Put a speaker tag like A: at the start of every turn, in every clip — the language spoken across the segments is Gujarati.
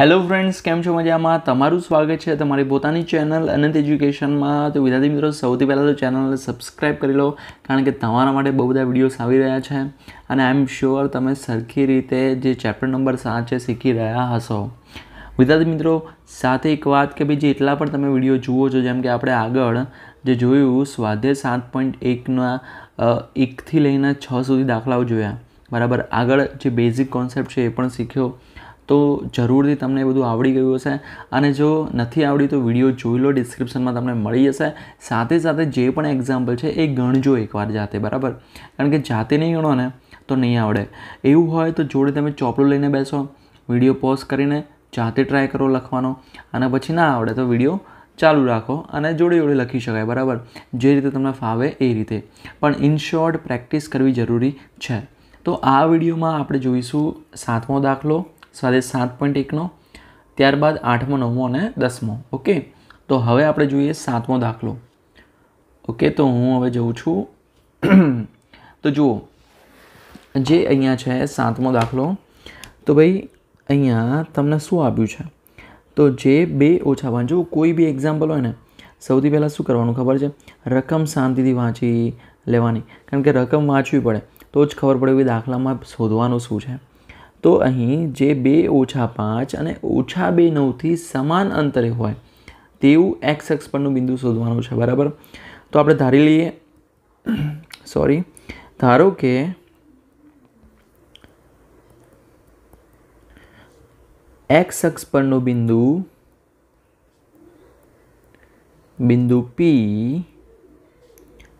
A: હેલો ફ્રેન્ડ્સ કેમ છો મજામાં તમારું સ્વાગત છે તમારી પોતાની ચેનલ અનંત એજ્યુકેશનમાં તો વિદ્યાર્થી મિત્રો સૌથી પહેલાં તો ચેનલને સબસ્ક્રાઈબ કરી લો કારણ કે તમારા માટે બહુ બધા વિડીયોઝ આવી રહ્યા છે અને આઈ એમ શ્યોર તમે સરખી રીતે જે ચેપ્ટર નંબર સાત છે શીખી રહ્યા હશો વિદ્યાર્થી મિત્રો સાથે એક વાત કે ભાઈ જે એટલા પણ તમે વિડીયો જુઓ છો જેમ કે આપણે આગળ જે જોયું સ્વાધ્યાય સાત પોઈન્ટ એકના એકથી લઈને છ સુધી દાખલાઓ જોયા બરાબર આગળ જે બેઝિક કોન્સેપ્ટ છે એ પણ શીખ્યો તો જરૂરથી તમને બધું આવડી ગયું હશે અને જો નથી આવડી તો વિડીયો જોઈ લો ડિસ્ક્રિપ્શનમાં તમને મળી જશે સાથે સાથે જે પણ એક્ઝામ્પલ છે એ ગણજો એકવાર જાતે બરાબર કારણ કે જાતે નહીં ગણો ને તો નહીં આવડે એવું હોય તો જોડે તમે ચોપડું લઈને બેસો વિડીયો પોઝ કરીને જાતે ટ્રાય કરો લખવાનો અને પછી ના આવડે તો વિડીયો ચાલુ રાખો અને જોડે જોડે લખી શકાય બરાબર જે રીતે તમને ફાવે એ રીતે પણ ઇન શોર્ટ પ્રેક્ટિસ કરવી જરૂરી છે તો આ વિડીયોમાં આપણે જોઈશું સાતમો દાખલો સાથે સાત પોઈન્ટ એકનો ત્યારબાદ આઠમો નવમો અને દસમો ઓકે તો હવે આપણે જોઈએ સાતમો દાખલો ઓકે તો હું હવે જઉં છું તો જુઓ જે અહીંયા છે સાતમો દાખલો તો ભાઈ અહીંયા તમને શું આપ્યું છે તો જે બે ઓછા વાંચો કોઈ બી એક્ઝામ્પલ હોય ને સૌથી પહેલાં શું કરવાનું ખબર છે રકમ શાંતિથી વાંચી લેવાની કારણ કે રકમ વાંચવી પડે તો જ ખબર પડે કે દાખલામાં શોધવાનું શું છે તો અહીં જે બે ઓછા પાંચ અને ઓછા બે નવથી સમાન અંતરે હોય તેવું એક્સ એક્સ પરનું બિંદુ શોધવાનું છે બરાબર તો આપણે ધારી લઈએ સોરી ધારો કે એક્સ અક્ષ પરનું બિંદુ બિંદુ પી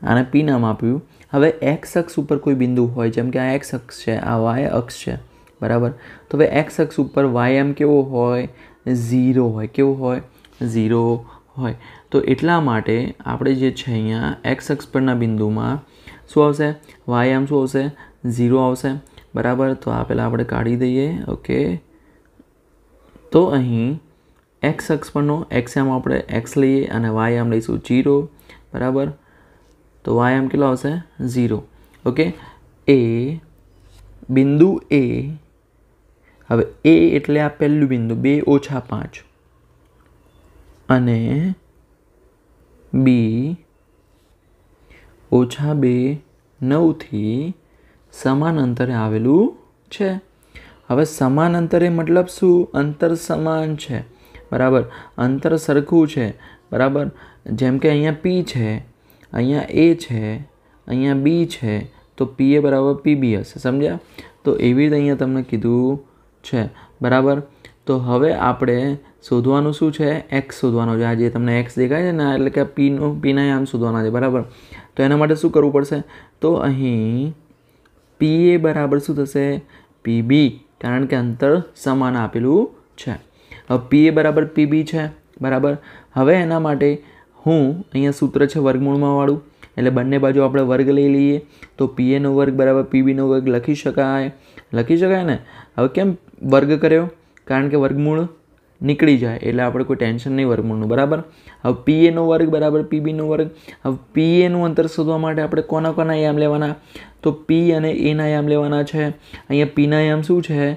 A: આને પી નામ આપ્યું હવે એક્સ અક્ષ ઉપર કોઈ બિંદુ હોય જેમ કે આ એક્સ અક્ષ છે આ વાય અક્ષ છે બરાબર તો હવે એક્સ અક્ષ ઉપર વાય એમ કેવો હોય ઝીરો હોય કેવો હોય ઝીરો હોય તો એટલા માટે આપણે જે છે અહીંયા એક્સ અક્ષ પરના બિંદુમાં શું આવશે વાય એમ શું આવશે ઝીરો આવશે બરાબર તો આ પહેલાં આપણે કાઢી દઈએ ઓકે તો અહીં એક્સ અક્ષ પરનો એક્સ એમ આપણે એક્સ લઈએ અને વાય એમ લઈશું જીરો બરાબર તો વાય એમ કેટલો આવશે ઝીરો ઓકે એ બિંદુ એ હવે એ એટલે આ પહેલું બિંદુ બે ઓછા પાંચ અને બી ઓછા બે નવથી સમાન અંતરે આવેલું છે હવે સમાન અંતરે મતલબ શું અંતર સમાન છે બરાબર અંતર સરખું છે બરાબર જેમ કે અહીંયા પી છે અહીંયા એ છે અહીંયા બી છે તો પી એ બરાબર પીબી હશે સમજ્યા તો એવી રીતે અહીંયા તમને કીધું છે બરાબર તો હવે આપણે શોધવાનું શું છે એક્સ શોધવાનો છે આજે તમને એક્સ દેખાય છે ને એટલે કે પીનું પીના આમ શોધવાના છે બરાબર તો એના માટે શું કરવું પડશે તો અહીં પી એ બરાબર શું થશે પીબી કારણ કે અંતર સમાન આપેલું છે હવે પી એ બરાબર પીબી છે બરાબર હવે એના માટે હું અહીંયા સૂત્ર છે વર્ગમૂળમાં વાળું એટલે બંને બાજુ આપણે વર્ગ લઈ લઈએ તો પીએનો વર્ગ બરાબર પીબીનો વર્ગ લખી શકાય લખી શકાય ને હવે કેમ વર્ગ કર્યો કારણ કે વર્ગમૂળ નીકળી જાય એટલે આપણે કોઈ ટેન્શન નહીં વર્ગમૂળનું બરાબર હવે પી એનો વર્ગ બરાબર પી બીનો વર્ગ હવે પી એનું અંતર શોધવા માટે આપણે કોના કોના યામ લેવાના તો પી અને એના યામ લેવાના છે અહીંયા પીના યામ શું છે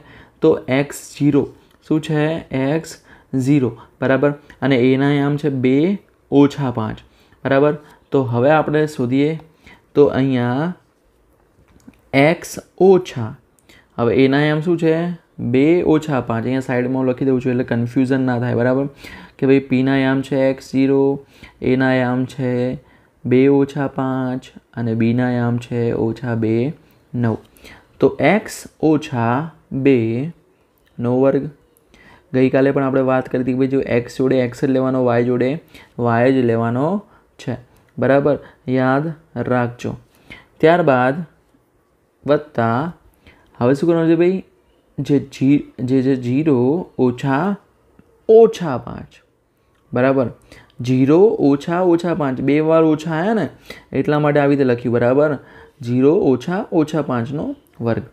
A: તો એક્સ ઝીરો શું છે એક્સ ઝીરો બરાબર અને એના યામ છે બે ઓછા પાંચ બરાબર તો હવે આપણે શોધીએ તો અહીંયા એક્સ ઓછા હવે એના યામ શું છે બે ઓછા પાંચ અહીંયા સાઈડમાં લખી દઉં છું એટલે કન્ફ્યુઝન ના થાય બરાબર કે ભાઈ પીના યામ છે એક્સ ઝીરો એના યામ છે બે ઓછા પાંચ અને બીના યામ છે ઓછા બે નવ તો એક્સ ઓછા બે નો વર્ગ ગઈકાલે પણ આપણે વાત કરી હતી કે ભાઈ જો એક્સ જોડે એક્સ જ લેવાનો વાય જોડે વાય જ લેવાનો છે બરાબર યાદ રાખજો ત્યારબાદ વત્તા હવે શું કરવાનું છે ભાઈ જે જી જે જે જીરો ઓછા ઓછા પાંચ બરાબર જીરો ઓછા ઓછા પાંચ બે વાર ઓછા આવ્યા ને એટલા માટે આવી રીતે લખ્યું બરાબર જીરો ઓછા ઓછા પાંચનો વર્ગ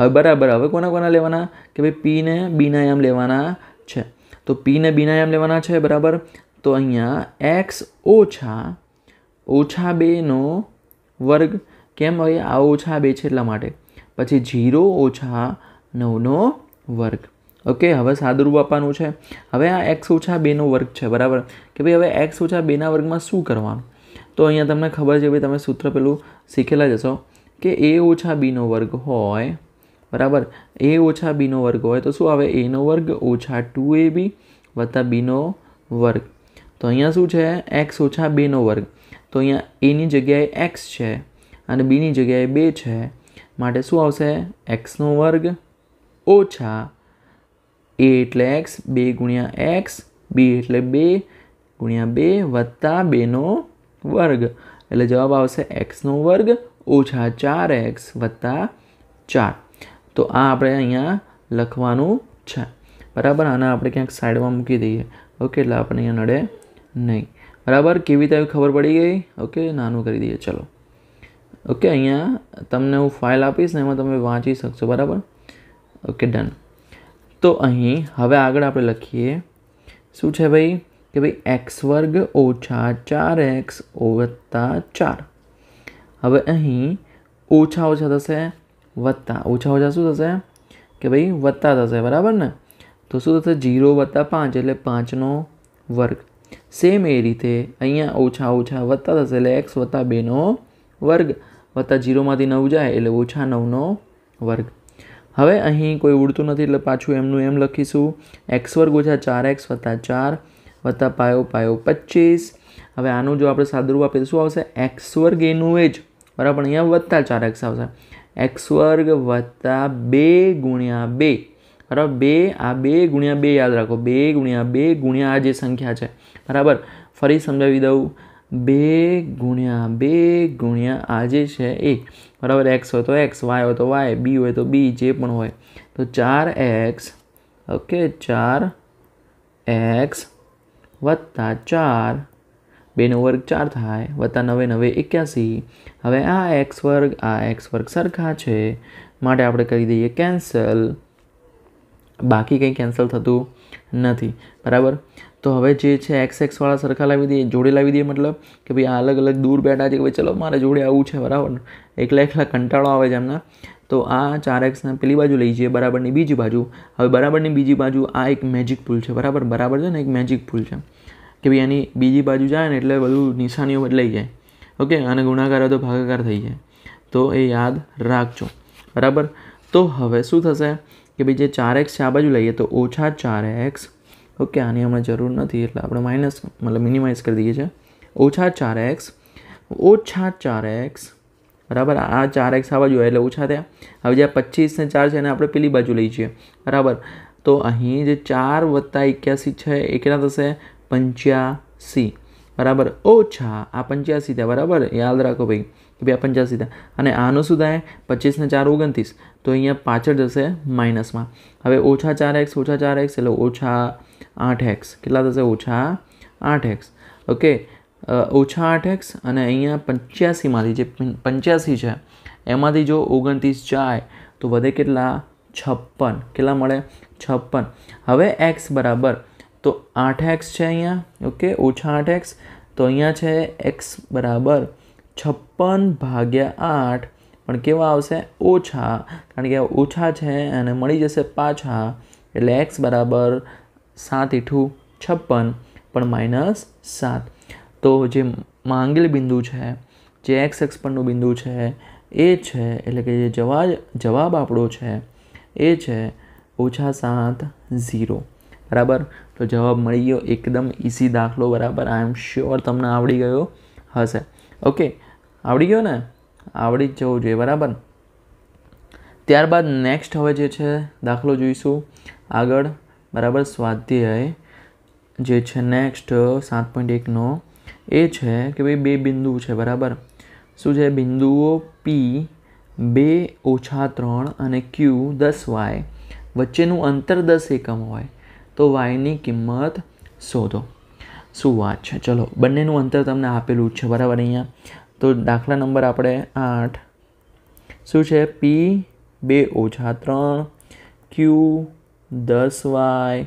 A: હવે બરાબર હવે કોના કોના લેવાના કે ભાઈ પીને બીના એમ લેવાના છે તો પીને બીના એમ લેવાના છે બરાબર તો અહીંયા એક્સ ઓછા ઓછા બેનો વર્ગ કેમ હવે આ ઓછા બે છે એટલા માટે પછી જીરો ઓછા નવનો વર્ગ ઓકે હવે સાદુરૂપ આપવાનું છે હવે આ એક્સ ઓછા બેનો વર્ગ છે બરાબર કે ભાઈ હવે એક્સ ઓછા બેના વર્ગમાં શું કરવાનું તો અહીંયા તમને ખબર છે ભાઈ તમે સૂત્ર પેલું શીખેલા જશો કે એ ઓછા બીનો વર્ગ હોય બરાબર એ ઓછા બીનો વર્ગ હોય તો શું આવે એનો વર્ગ ઓછા ટુ એ બી વત્તા બીનો વર્ગ તો અહીંયા શું છે એક્સ ઓછા બેનો વર્ગ તો અહીંયા એની જગ્યાએ એક્સ છે અને બીની જગ્યાએ બે છે માટે શું આવશે એક્સનો વર્ગ ઓછા એ એટલે એક્સ બે ગુણ્યા એક્સ બી એટલે બે ગુણ્યા બે વત્તા બેનો વર્ગ એટલે જવાબ આવશે એક્સનો વર્ગ ઓછા ચાર એક્સ વત્તા ચાર તો આ આપણે અહીંયા લખવાનું છે બરાબર આને આપણે ક્યાંક સાઈડમાં મૂકી દઈએ ઓકે એટલે આપણે અહીંયા નડે નહીં બરાબર કેવી રીતે ખબર પડી ગઈ ઓકે નાનું કરી દઈએ ચલો ઓકે અહીંયા તમને હું ફાઇલ આપીશ ને એમાં તમે વાંચી શકશો બરાબર ઓકે ડન તો અહીં હવે આગળ આપણે લખીએ શું છે ભાઈ કે ભાઈ એક્સ વર્ગ ઓછા ચાર એક્સ વત્તા ચાર હવે અહીં ઓછા ઓછા થશે વત્તા ઓછા ઓછા શું થશે કે ભાઈ વત્તા થશે બરાબર ને તો શું થશે જીરો વત્તા પાંચ એટલે પાંચનો વર્ગ સેમ એ રીતે અહીંયા ઓછા ઓછા વત્તા થશે એટલે એક્સ વત્તા બેનો વર્ગ વત્તા જીરોમાંથી નવ જાય એટલે ઓછા નવનો વર્ગ હવે અહીં કોઈ ઉડતું નથી એટલે પાછું એમનું એમ લખીશું એક્સ વર્ગ ઓછા ચાર એક્સ વત્તા ચાર વત્તા પાયો પાયો પચીસ હવે આનું જો આપણે સાદું રૂપ આપીએ શું આવશે એક્સ વર્ગ એનું એ જ બરાબર અહીંયા વત્તા ચાર એક્સ આવશે એક્સ વર્ગ વત્તા બે ગુણ્યા બે બરાબર બે આ બે ગુણ્યા બે યાદ રાખો બે ગુણ્યા બે ગુણ્યા આ જે સંખ્યા છે બરાબર ફરી સમજાવી દઉં બે ગુણ્યા બે ગુણ્યા આ જે છે એ બરાબર એક્સ હોય તો એક્સ વાય હોય તો વાય બી હોય તો બી જે પણ હોય તો ચાર એક્સ ઓકે ચાર એક્સ વત્તા ચાર બેનો વર્ગ ચાર થાય વત્તા નવે નવે એક્યાસી હવે આ એક્સ વર્ગ આ એક્સ વર્ગ સરખા છે માટે આપણે કરી દઈએ કેન્સલ બાકી કંઈ કેન્સલ થતું નથી બરાબર તો હવે જે છે એક્સ એક્સ વાળા સરખા લાવી દઈએ જોડે લાવી દઈએ મતલબ કે ભાઈ આ અલગ અલગ દૂર બેઠા છે કે ભાઈ ચલો મારે જોડે આવું છે બરાબર એકલા એકલા કંટાળો આવે છે એમના તો આ ચાર એક્સના પેલી બાજુ લઈ જઈએ બરાબરની બીજી બાજુ હવે બરાબરની બીજી બાજુ આ એક મેજિક પુલ છે બરાબર બરાબર છે ને એક મેજિક પુલ છે કે ભાઈ એની બીજી બાજુ જાય ને એટલે બધું નિશાનીઓ બદલાઈ જાય ઓકે અને ગુણાકાર તો ભાગાકાર થઈ જાય તો એ યાદ રાખજો બરાબર તો હવે શું થશે કે ભાઈ જે ચાર એક્સ છે આ બાજુ લઈએ તો ઓછા ચાર એક્સ ઓકે આની હમણાં જરૂર નથી એટલે આપણે માઇનસ મતલબ મિનિમાઇઝ કરી દઈએ છીએ ઓછા ચાર એક્સ ઓછા ચાર એક્સ બરાબર આ ચાર એક્સ આ જોઈએ એટલે ઓછા થયા હવે જે આ પચીસને ચાર છે એને આપણે પેલી બાજુ લઈ છીએ બરાબર તો અહીં જે ચાર વત્તા એક્યાસી છે એ કેટલા થશે પંચ્યાસી બરાબર ઓછા આ પંચ્યાસી થયા બરાબર યાદ રાખો ભાઈ કે ભાઈ આ પંચ્યાસી અને આનું શું થાય પચીસને ચાર ઓગણત્રીસ તો અહીંયા પાછળ જશે માઇનસમાં હવે ઓછા ચાર એક્સ ઓછા ચાર એક્સ એટલે ઓછા આઠ એક્સ કેટલા થશે ઓછા આઠ એક્સ ઓકે ઓછા આઠ એક્સ અને અહીંયા પંચ્યાસીમાંથી જે પંચ્યાસી છે એમાંથી જો ઓગણત્રીસ જાય તો વધે કેટલા છપ્પન કેટલા મળે છપ્પન હવે એક્સ બરાબર તો આઠ એક્સ છે અહીંયા ઓકે ઓછા આઠ એક્સ તો અહીંયા છે એક્સ બરાબર છપ્પન ભાગ્યા આઠ પણ કેવા આવશે ઓછા કારણ કે ઓછા છે અને મળી જશે પાછા એટલે એક્સ બરાબર સાત ઈઠું છપ્પન પણ માઇનસ સાત તો જે માંગેલ બિંદુ છે જે એક્સ એક્સ પરનું બિંદુ છે એ છે એટલે કે જે જવાબ જવાબ આપણો છે એ છે ઓછા સાત ઝીરો બરાબર તો જવાબ મળી ગયો એકદમ ઇઝી દાખલો બરાબર આઈ એમ શ્યોર તમને આવડી ગયો હશે ઓકે આવડી ગયો ને આવડી જ જવું જોઈએ બરાબર ત્યારબાદ નેક્સ્ટ હવે જે છે દાખલો જોઈશું આગળ બરાબર સ્વાધ્યાય જે છે નેક્સ્ટ સાત પોઈન્ટ એકનો એ છે કે ભાઈ બે બિંદુ છે બરાબર શું છે બિંદુઓ પી બે ઓછા ત્રણ અને ક્યુ દસ વાય વચ્ચેનું અંતર દસ એકમ હોય તો વાયની કિંમત શોધો શું વાત છે ચલો બંનેનું અંતર તમને આપેલું જ છે બરાબર અહીંયા તો દાખલા નંબર આપણે આઠ શું છે પી બે ઓછા ત્રણ ક્યુ દસ વાય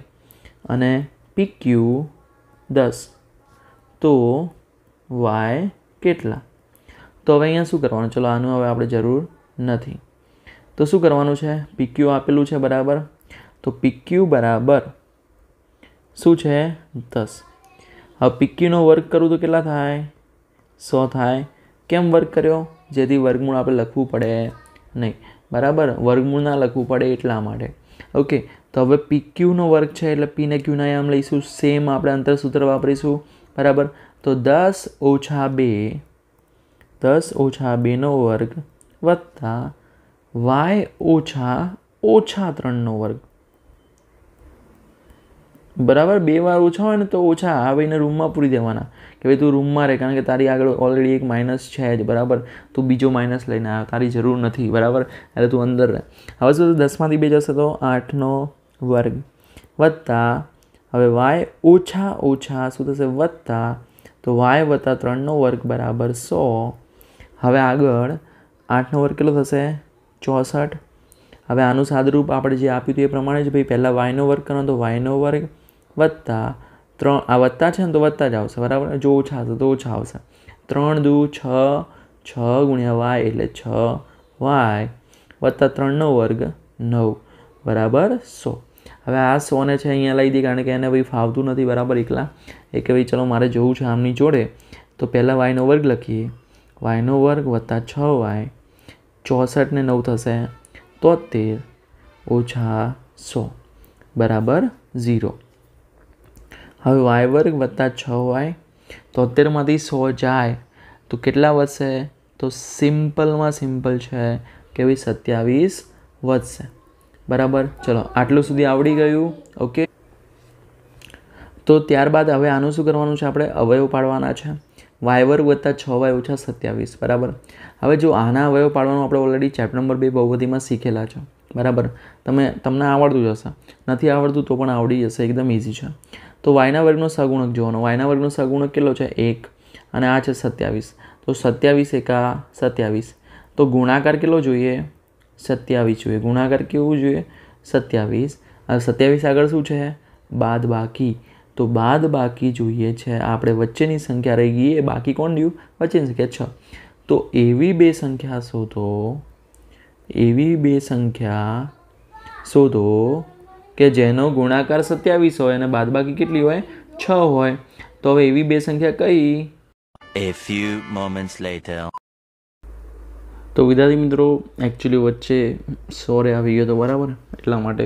A: અને પી ક્યુ દસ તો વાય કેટલા તો હવે અહીંયા શું કરવાનું ચલો આનું હવે આપણે જરૂર નથી તો શું કરવાનું છે પીક્યુ આપેલું છે બરાબર તો પીક્યુ બરાબર શું છે દસ હવે પિક્કીનો વર્ક કરું તો કેટલા થાય સો થાય કેમ વર્ક કર્યો જેથી વર્ગમૂળ આપણે લખવું પડે નહીં બરાબર વર્ગમૂળ ના લખવું પડે એટલા માટે ઓકે તો હવે પીક્યુનો વર્ગ છે એટલે પીને ક્યુના આમ લઈશું સેમ આપણે અંતરસૂત્ર વાપરીશું બરાબર તો દસ ઓછા બે દસ ઓછા બેનો વર્ગ વત્તા વાય ઓછા ઓછા ત્રણનો વર્ગ બરાબર બે વાર ઓછા હોય ને તો ઓછા આવીને રૂમમાં પૂરી દેવાના કે ભાઈ તું રૂમમાં રહે કારણ કે તારી આગળ ઓલરેડી એક માઇનસ છે જ બરાબર તું બીજો માઇનસ લઈને આવ્યો તારી જરૂર નથી બરાબર એટલે તું અંદર રહે હવે શું દસમાંથી બે જશે તો આઠનો વર્ગ વત્તા હવે વાય ઓછા ઓછા શું થશે વત્તા તો વાય વત્તા ત્રણનો વર્ગ બરાબર સો હવે આગળ આઠનો વર્ગ કેટલો થશે ચોસઠ હવે આનું સાદરૂપ આપણે જે આપ્યું હતું એ પ્રમાણે જ ભાઈ પહેલાં વાયનો વર્ગ કરો તો વાયનો વર્ગ વત્તા ત્રણ આ વત્તા છે ને તો વત્તા જ આવશે બરાબર જો ઓછા હશે તો ઓછા આવશે ત્રણ દુ છ છ ગુણ્યા વાય એટલે છ વાય વત્તા ત્રણનો વર્ગ નવ બરાબર સો હવે આ સોને છે અહીંયા લઈ દઈએ કારણ કે એને ભાઈ ફાવતું નથી બરાબર એકલા એ કે ભાઈ ચલો મારે જવું છે આમની જોડે તો પહેલાં વાયનો વર્ગ લખીએ વાયનો વર્ગ વત્તા છ વાય ચોસઠ ને નવ થશે તોતેર ઓછા સો બરાબર ઝીરો હવે વાય વર્ગ વત્તા છ વાય તોતેરમાંથી સો જાય તો કેટલા વધશે તો સિમ્પલમાં સિમ્પલ છે કે ભાઈ સત્યાવીસ વધશે બરાબર ચલો આટલું સુધી આવડી ગયું ઓકે તો ત્યારબાદ હવે આનું શું કરવાનું છે આપણે અવયવ પાડવાના છે વાય વર્ગ વત્તા છ વાય ઓછા સત્યાવીસ બરાબર હવે જો આના અવયવ પાડવાનું આપણે ઓલરેડી ચેપ્ટર નંબર બે બહુવતીમાં શીખેલા છે બરાબર તમે તમને આવડતું જ હશે નથી આવડતું તો પણ આવડી જશે એકદમ ઇઝી છે તો વાયના વર્ગનો સગુણક જોવાનો વાયના વર્ગનો સગુણક કેટલો છે એક અને આ છે સત્યાવીસ તો સત્યાવીસ એકા સત્યાવીસ તો ગુણાકાર કેટલો જોઈએ સત્યાવીસ જોઈએ ગુણાકાર કેવું જોઈએ સત્યાવીસ સત્યાવીસ આગળ શું છે બાદ બાકી તો બાદ બાકી જોઈએ છે આપણે વચ્ચેની સંખ્યા રહી ગઈ એ બાકી કોણ રહ્યું વચ્ચેની સંખ્યા છ તો એવી બે સંખ્યા શોધો એવી બે સંખ્યા શોધો કે જેનો ગુણાકાર સત્યાવીસ હોય અને બાદબાકી કેટલી હોય છ હોય તો હવે એવી બે સંખ્યા કઈ A few moments later. તો વિદ્યાર્થી મિત્રો એકચ્યુઅલી વચ્ચે સોરે આવી ગયો તો બરાબર એટલા માટે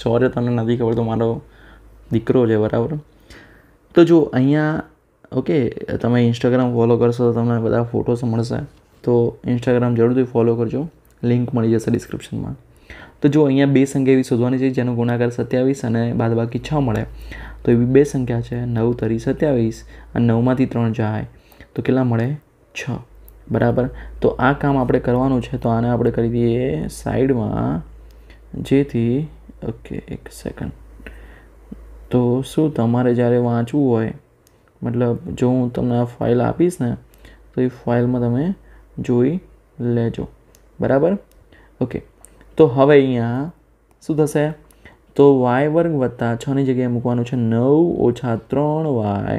A: સોરે તમને નથી ખબર તો મારો દીકરો છે બરાબર તો જો અહીંયા ઓકે તમે ઇન્સ્ટાગ્રામ ફોલો કરશો તો તમને બધા ફોટોસ મળશે તો ઇન્સ્ટાગ્રામ જરૂરથી ફોલો કરજો લિંક મળી જશે ડિસ્ક્રિપ્શનમાં તો જો અહીંયા બે સંખ્યા એવી શોધવાની છે જેનો ગુણાકાર સત્યાવીસ અને બાદ બાકી છ મળે તો એવી બે સંખ્યા છે નવ તરી સત્યાવીસ અને નવમાંથી ત્રણ જાય તો કેટલા મળે છ બરાબર તો આ કામ આપણે કરવાનું છે તો આને આપણે કરી દઈએ સાઈડમાં જેથી ઓકે એક સેકન્ડ તો શું તમારે જ્યારે વાંચવું હોય મતલબ જો હું તમને આ ફાઇલ આપીશ ને તો એ ફાઇલમાં તમે જોઈ લેજો બરાબર ઓકે તો હવે અહીંયા શું થશે તો વાય વર્ગ વત્તા છની જગ્યાએ મૂકવાનું છે નવ ઓછા ત્રણ વાય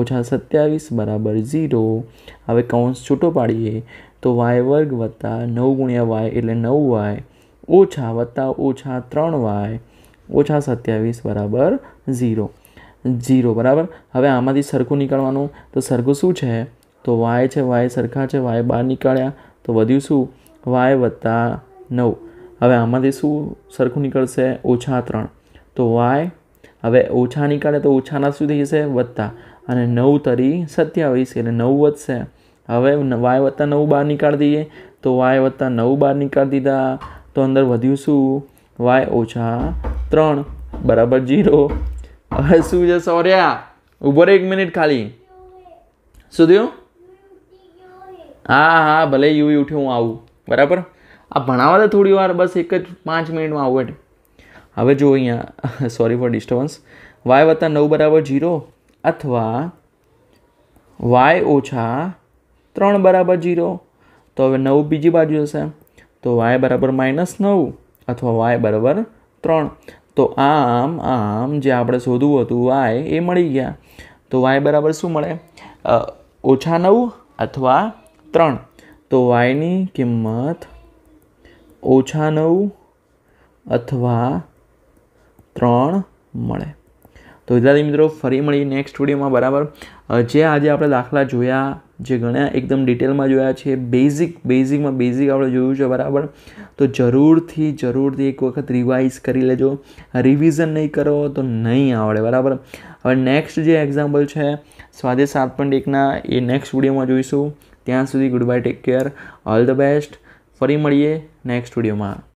A: ઓછા સત્યાવીસ બરાબર ઝીરો હવે કૌંસ છૂટો પાડીએ તો વાય વર્ગ વત્તા નવ ગુણ્યા વાય એટલે નવ વાય ઓછા વત્તા ઓછા ત્રણ વાય ઓછા સત્યાવીસ બરાબર ઝીરો ઝીરો બરાબર હવે આમાંથી સરખું નીકળવાનું તો સરખું શું છે તો વાય છે વાય સરખા છે વાય બહાર નીકળ્યા તો વધ્યું શું વાય વત્તા નવ હવે આમાંથી શું સરખું નીકળશે ઓછા ત્રણ તો વાય હવે ઓછા નીકળે તો ઓછાના શું થઈ જશે વધતા અને નવ તરી સત્યાવીસ એટલે નવ વધશે હવે વાય વત્તા નવ બહાર નીકાળી દઈએ તો વાય વત્તા નવ બહાર નીકાળી દીધા તો અંદર વધ્યું શું વાય ઓછા ત્રણ બરાબર જીરો હવે શું છે સોર્યા ઉભો એક મિનિટ ખાલી શું થયું હા હા ભલે યુવી ઉઠ્યું હું આવું બરાબર આ ભણાવવા તો થોડી વાર બસ એક જ પાંચ મિનિટમાં આવું એટ હવે જો અહીંયા સોરી ફોર ડિસ્ટર્બન્સ વાય વત્તા નવ બરાબર જીરો અથવા વાય ઓછા ત્રણ બરાબર જીરો તો હવે નવ બીજી બાજુ જશે તો વાય બરાબર માઇનસ નવ અથવા વાય બરાબર ત્રણ તો આમ આમ જે આપણે શોધવું હતું વાય એ મળી ગયા તો વાય બરાબર શું મળે ઓછા નવ અથવા ત્રણ તો વાયની કિંમત ઓછા નવ અથવા ત્રણ મળે તો વિદ્યાર્થી મિત્રો ફરી મળીએ નેક્સ્ટ વિડીયોમાં બરાબર જે આજે આપણે દાખલા જોયા જે ઘણા એકદમ ડિટેલમાં જોયા છે બેઝિક બેઝિકમાં બેઝિક આપણે જોયું છે બરાબર તો જરૂરથી જરૂરથી એક વખત રિવાઇઝ કરી લેજો રિવિઝન નહીં કરો તો નહીં આવડે બરાબર હવે નેક્સ્ટ જે એક્ઝામ્પલ છે સ્વાદે સાત પોઈન્ટ એકના એ નેક્સ્ટ વિડીયોમાં જોઈશું ત્યાં સુધી good bye take care all the best ફરી મળીએ નેક્સ્ટ વિડીયોમાં